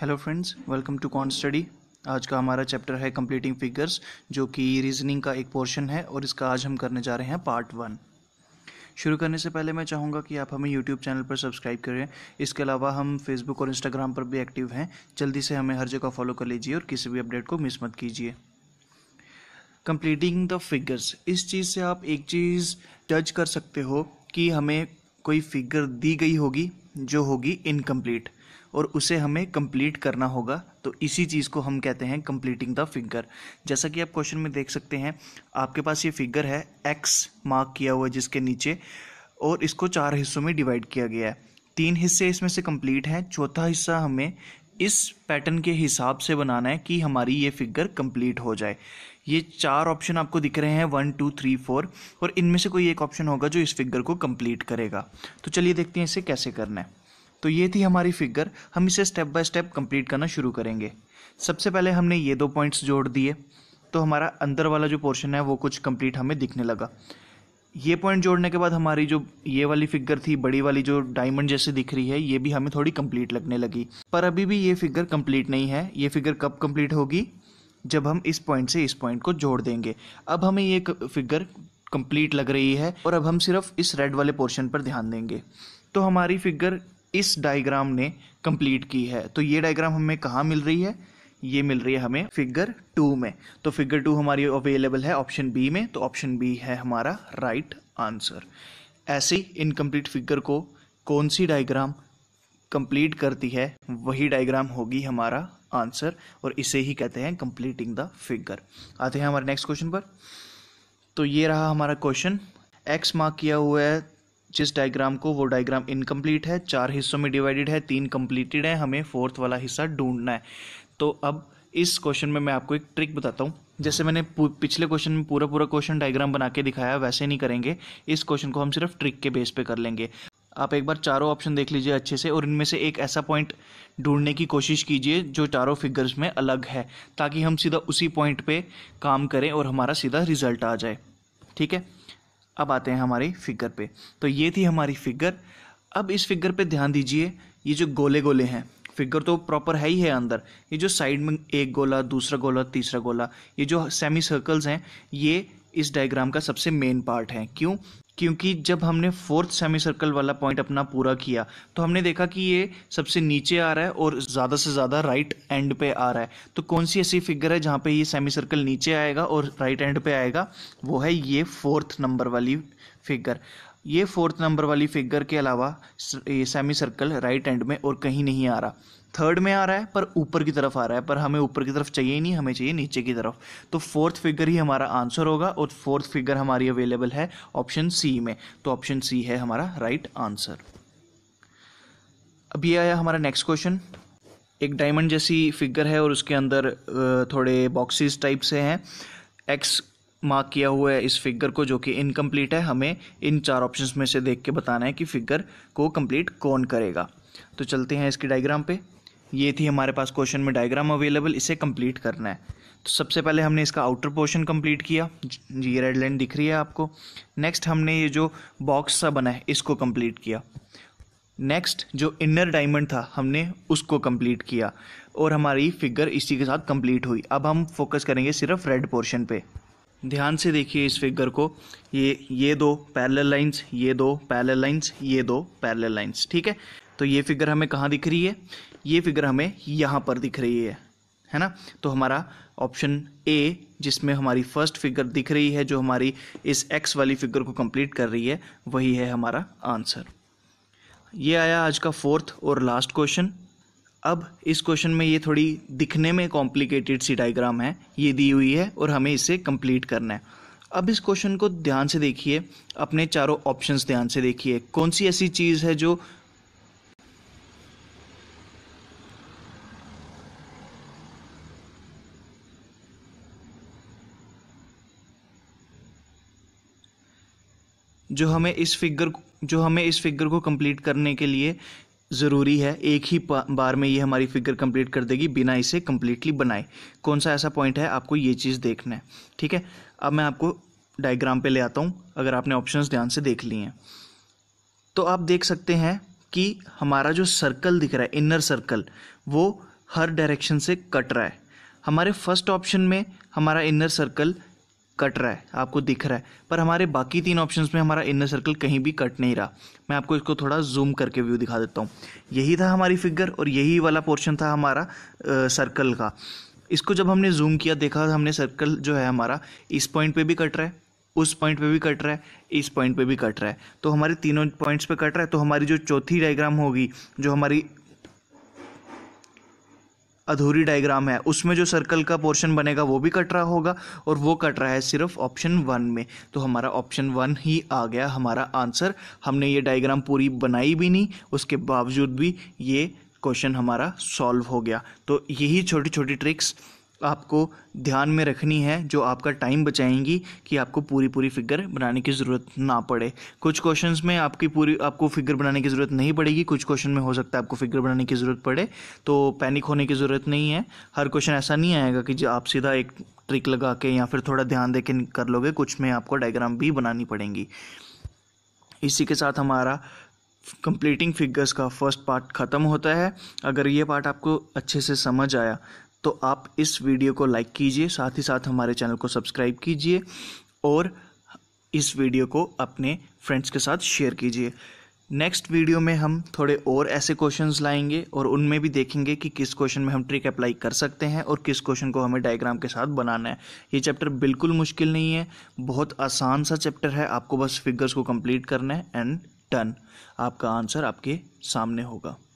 hello friends welcome to con study आज का हमारा चैप्टर है कंप्लीटिंग फिगर्स जो कि रीजनिंग का एक पोर्शन है और इसका आज हम करने जा रहे हैं पार्ट वन शुरू करने से पहले मैं चाहूँगा कि आप हमें यूट्यूब चैनल पर सब्सक्राइब करें इसके अलावा हम फेसबुक और इंस्टाग्राम पर भी एक्टिव हैं जल्दी से हमें हर जगह फॉलो कर लीजिए और किसी भी अपडेट को मिस मत कीजिए कंप्लीटिंग द फिगर्स इस चीज़ से आप एक चीज़ टच कर सकते हो कि हमें कोई फिगर दी गई होगी जो होगी इनकम्प्लीट और उसे हमें कंप्लीट करना होगा तो इसी चीज़ को हम कहते हैं कंप्लीटिंग द फिगर जैसा कि आप क्वेश्चन में देख सकते हैं आपके पास ये फिगर है एक्स मार्क किया हुआ जिसके नीचे और इसको चार हिस्सों में डिवाइड किया गया है तीन हिस्से इसमें से कंप्लीट हैं चौथा हिस्सा हमें इस पैटर्न के हिसाब से बनाना है कि हमारी ये फिगर कंप्लीट हो जाए ये चार ऑप्शन आपको दिख रहे हैं वन टू थ्री फोर और इनमें से कोई एक ऑप्शन होगा जो इस फिगर को कंप्लीट करेगा तो चलिए देखते हैं इसे कैसे करना है तो ये थी हमारी फिगर हम इसे स्टेप बाय स्टेप कंप्लीट करना शुरू करेंगे सबसे पहले हमने ये दो पॉइंट्स जोड़ दिए तो हमारा अंदर वाला जो पोर्शन है वो कुछ कंप्लीट हमें दिखने लगा ये पॉइंट जोड़ने के बाद हमारी जो ये वाली फिगर थी बड़ी वाली जो डायमंड जैसे दिख रही है ये भी हमें थोड़ी कंप्लीट लगने लगी पर अभी भी ये फिगर कंप्लीट नहीं है ये फिगर कब कंप्लीट होगी जब हम इस पॉइंट से इस पॉइंट को जोड़ देंगे अब हमें ये फिगर कंप्लीट लग रही है और अब हम सिर्फ इस रेड वाले पोर्शन पर ध्यान देंगे तो हमारी फिगर इस डायग्राम ने कंप्लीट की है तो ये डायग्राम हमें कहाँ मिल रही है ये मिल रही है हमें फिगर टू में तो फिगर टू हमारी अवेलेबल है ऑप्शन बी में तो ऑप्शन बी है हमारा राइट आंसर ऐसे इनकम्प्लीट फिगर को कौन सी डायग्राम कंप्लीट करती है वही डायग्राम होगी हमारा आंसर और इसे ही कहते हैं कंप्लीटिंग द फिगर आते हैं हमारे नेक्स्ट क्वेश्चन पर तो ये रहा हमारा क्वेश्चन एक्स मार्क किया हुआ है जिस डायग्राम को वो डायग्राम इनकम्प्लीट है चार हिस्सों में डिवाइडेड है तीन कम्प्लीटेड है हमें फोर्थ वाला हिस्सा ढूंढना है तो अब इस क्वेश्चन में मैं आपको एक ट्रिक बताता हूँ जैसे मैंने पिछले क्वेश्चन में पूरा पूरा क्वेश्चन डायग्राम बना के दिखाया वैसे नहीं करेंगे इस क्वेश्चन को हम सिर्फ ट्रिक के बेस पे कर लेंगे आप एक बार चारों ऑप्शन देख लीजिए अच्छे से और इनमें से एक ऐसा पॉइंट ढूंढने की कोशिश कीजिए जो चारों फिगर्स में अलग है ताकि हम सीधा उसी पॉइंट पे काम करें और हमारा सीधा रिजल्ट आ जाए ठीक है अब आते हैं हमारी फिगर पे तो ये थी हमारी फिगर अब इस फिगर पे ध्यान दीजिए ये जो गोले गोले हैं फिगर तो प्रॉपर है ही है अंदर ये जो साइड में एक गोला दूसरा गोला तीसरा गोला ये जो सेमी सर्कल्स हैं ये इस डायग्राम का सबसे मेन पार्ट है क्यों क्योंकि जब हमने फोर्थ सेमी सर्कल वाला पॉइंट अपना पूरा किया तो हमने देखा कि ये सबसे नीचे आ रहा है और ज़्यादा से ज़्यादा राइट एंड पे आ रहा है तो कौन सी ऐसी फिगर है जहाँ पे ये सेमी सर्कल नीचे आएगा और राइट एंड पे आएगा वो है ये फोर्थ नंबर वाली फिगर ये फोर्थ नंबर वाली फिगर के अलावा ये सेमी सर्कल राइट एंड में और कहीं नहीं आ रहा थर्ड में आ रहा है पर ऊपर की तरफ आ रहा है पर हमें ऊपर की तरफ चाहिए नहीं हमें चाहिए नीचे की तरफ तो फोर्थ फिगर ही हमारा आंसर होगा और फोर्थ फिगर हमारी अवेलेबल है ऑप्शन सी में तो ऑप्शन सी है हमारा राइट right आंसर अब ये आया हमारा नेक्स्ट क्वेश्चन एक डायमंड जैसी फिगर है और उसके अंदर थोड़े बॉक्सेस टाइप से हैं एक्स मार्क किया हुआ है इस फिगर को जो कि इनकम्प्लीट है हमें इन चार ऑप्शंस में से देख के बताना है कि फिगर को कंप्लीट कौन करेगा तो चलते हैं इसके डायग्राम पे ये थी हमारे पास क्वेश्चन में डायग्राम अवेलेबल इसे कंप्लीट करना है तो सबसे पहले हमने इसका आउटर पोर्शन कंप्लीट किया ये रेड लाइन दिख रही है आपको नेक्स्ट हमने ये जो बॉक्स सा बना है इसको कंप्लीट किया नेक्स्ट जो इनर डायमंड था हमने उसको कंप्लीट किया और हमारी फिगर इसी के साथ कंप्लीट हुई अब हम फोकस करेंगे सिर्फ रेड पोर्शन पे ध्यान से देखिए इस फिगर को ये ये दो पैरेलल लाइंस ये दो पैरेलल लाइंस ये दो पैरेलल लाइंस ठीक है तो ये फिगर हमें कहाँ दिख रही है ये फिगर हमें यहाँ पर दिख रही है है ना तो हमारा ऑप्शन ए जिसमें हमारी फर्स्ट फिगर दिख रही है जो हमारी इस एक्स वाली फिगर को कंप्लीट कर रही है वही है हमारा आंसर ये आया आज का फोर्थ और लास्ट क्वेश्चन अब इस क्वेश्चन में ये थोड़ी दिखने में कॉम्प्लिकेटेड सी डायग्राम है ये दी हुई है और हमें इसे कंप्लीट करना है अब इस क्वेश्चन को ध्यान से देखिए अपने चारों ऑप्शंस ध्यान से देखिए कौन सी ऐसी चीज़ है जो जो हमें इस फिगर जो हमें इस फिगर को कंप्लीट करने के लिए ज़रूरी है एक ही बार में ये हमारी फिगर कंप्लीट कर देगी बिना इसे कम्प्लीटली बनाए कौन सा ऐसा पॉइंट है आपको ये चीज़ देखना है ठीक है अब मैं आपको डायग्राम पे ले आता हूँ अगर आपने ऑप्शंस ध्यान से देख लिए हैं तो आप देख सकते हैं कि हमारा जो सर्कल दिख रहा है इनर सर्कल वो हर डायरेक्शन से कट रहा है हमारे फर्स्ट ऑप्शन में हमारा इनर सर्कल कट रहा है आपको दिख रहा है पर हमारे बाकी तीन ऑप्शन में हमारा इनर सर्कल कहीं भी कट नहीं रहा मैं आपको इसको थोड़ा जूम करके व्यू दिखा देता हूँ यही था हमारी फिगर और यही वाला पोर्शन था हमारा सर्कल का इसको जब हमने जूम किया देखा हमने सर्कल जो है हमारा इस पॉइंट पे भी कट रहा है उस पॉइंट पे भी कट रहा है इस पॉइंट पे भी कट रहा है तो हमारे तीनों पॉइंट्स पे कट रहा है तो हमारी जो चौथी डायग्राम होगी जो हमारी अधूरी डायग्राम है उसमें जो सर्कल का पोर्शन बनेगा वो भी कट रहा होगा और वो कट रहा है सिर्फ ऑप्शन वन में तो हमारा ऑप्शन वन ही आ गया हमारा आंसर हमने ये डायग्राम पूरी बनाई भी नहीं उसके बावजूद भी ये क्वेश्चन हमारा सॉल्व हो गया तो यही छोटी छोटी ट्रिक्स आपको ध्यान में रखनी है जो आपका टाइम बचाएंगी कि आपको पूरी पूरी फिगर बनाने की ज़रूरत ना पड़े कुछ क्वेश्चंस में आपकी पूरी आपको फिगर बनाने की ज़रूरत नहीं पड़ेगी कुछ क्वेश्चन में हो सकता है आपको फिगर बनाने की ज़रूरत पड़े तो पैनिक होने की ज़रूरत नहीं है हर क्वेश्चन ऐसा नहीं आएगा कि आप सीधा एक ट्रिक लगा के या फिर थोड़ा ध्यान दे के कर लोगे कुछ में आपको डायग्राम भी बनानी पड़ेंगी इसी के साथ हमारा कंप्लीटिंग फिगर्स का फर्स्ट पार्ट ख़त्म होता है अगर ये पार्ट आपको अच्छे से समझ आया तो आप इस वीडियो को लाइक कीजिए साथ ही साथ हमारे चैनल को सब्सक्राइब कीजिए और इस वीडियो को अपने फ्रेंड्स के साथ शेयर कीजिए नेक्स्ट वीडियो में हम थोड़े और ऐसे क्वेश्चंस लाएंगे और उनमें भी देखेंगे कि किस क्वेश्चन में हम ट्रिक अप्लाई कर सकते हैं और किस क्वेश्चन को हमें डायग्राम के साथ बनाना है ये चैप्टर बिल्कुल मुश्किल नहीं है बहुत आसान सा चैप्टर है आपको बस फिगर्स को कंप्लीट करना है एंड डन आपका आंसर आपके सामने होगा